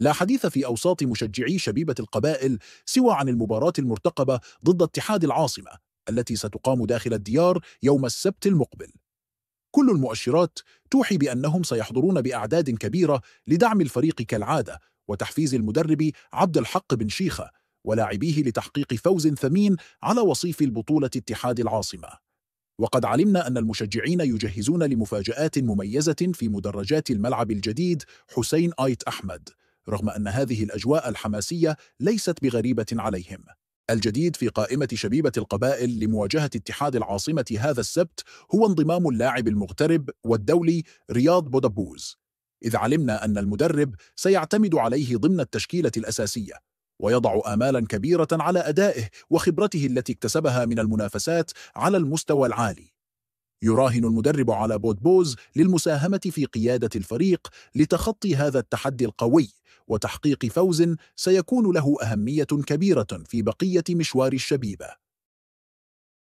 لا حديث في أوساط مشجعي شبيبة القبائل سوى عن المباراة المرتقبة ضد اتحاد العاصمة التي ستقام داخل الديار يوم السبت المقبل كل المؤشرات توحي بأنهم سيحضرون بأعداد كبيرة لدعم الفريق كالعادة وتحفيز المدرب عبد الحق بن شيخة ولاعبيه لتحقيق فوز ثمين على وصيف البطولة اتحاد العاصمة وقد علمنا أن المشجعين يجهزون لمفاجآت مميزة في مدرجات الملعب الجديد حسين آيت أحمد رغم أن هذه الأجواء الحماسية ليست بغريبة عليهم الجديد في قائمة شبيبة القبائل لمواجهة اتحاد العاصمة هذا السبت هو انضمام اللاعب المغترب والدولي رياض بودابوز إذ علمنا أن المدرب سيعتمد عليه ضمن التشكيلة الأساسية ويضع آمالا كبيرة على أدائه وخبرته التي اكتسبها من المنافسات على المستوى العالي يراهن المدرب على بودبوز للمساهمة في قيادة الفريق لتخطي هذا التحدي القوي وتحقيق فوز سيكون له أهمية كبيرة في بقية مشوار الشبيبة